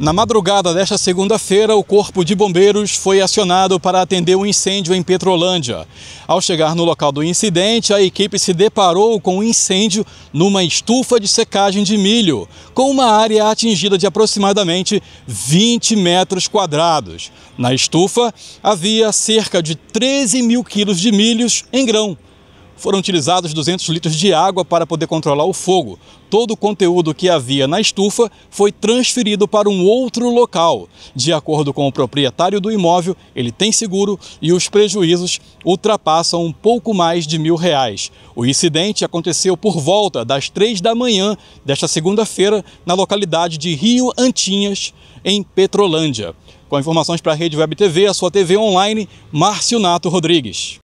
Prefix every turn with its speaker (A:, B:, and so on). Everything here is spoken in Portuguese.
A: Na madrugada desta segunda-feira, o Corpo de Bombeiros foi acionado para atender um incêndio em Petrolândia. Ao chegar no local do incidente, a equipe se deparou com um incêndio numa estufa de secagem de milho, com uma área atingida de aproximadamente 20 metros quadrados. Na estufa, havia cerca de 13 mil quilos de milhos em grão. Foram utilizados 200 litros de água para poder controlar o fogo. Todo o conteúdo que havia na estufa foi transferido para um outro local. De acordo com o proprietário do imóvel, ele tem seguro e os prejuízos ultrapassam um pouco mais de mil reais. O incidente aconteceu por volta das três da manhã desta segunda-feira na localidade de Rio Antinhas, em Petrolândia. Com informações para a Rede Web TV, a sua TV online, Márcio
B: Nato Rodrigues.